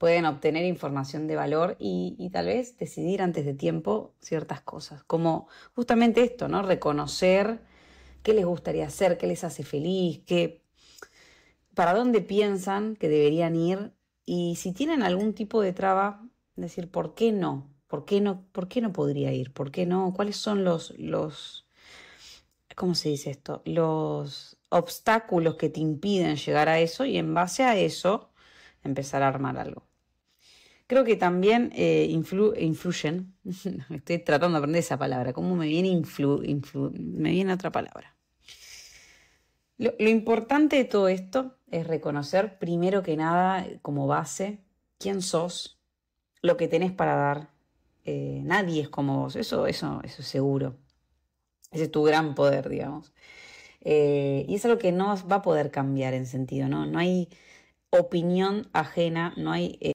pueden obtener información de valor y, tal vez decidir antes de tiempo ciertas cosas, como justamente esto, ¿no? Reconocer qué les gustaría hacer, qué les hace feliz, qué, para dónde piensan que deberían ir y si tienen algún tipo de traba, decir, ¿por qué no? ¿Por qué no, por qué no podría ir? ¿Por qué no? ¿Cuáles son los, los, ¿cómo se dice esto? Los obstáculos que te impiden llegar a eso y en base a eso empezar a armar algo creo que también eh, influyen, estoy tratando de aprender esa palabra, ¿cómo me viene influ, me viene otra palabra? Lo, importante de todo esto es reconocer primero que nada como base quién sos, lo que tenés para dar. Eh, nadie es como vos, eso, eso, eso es seguro. Ese es tu gran poder, digamos. Eh, y es algo que no va a poder cambiar en sentido, ¿no? No hay opinión ajena, no hay...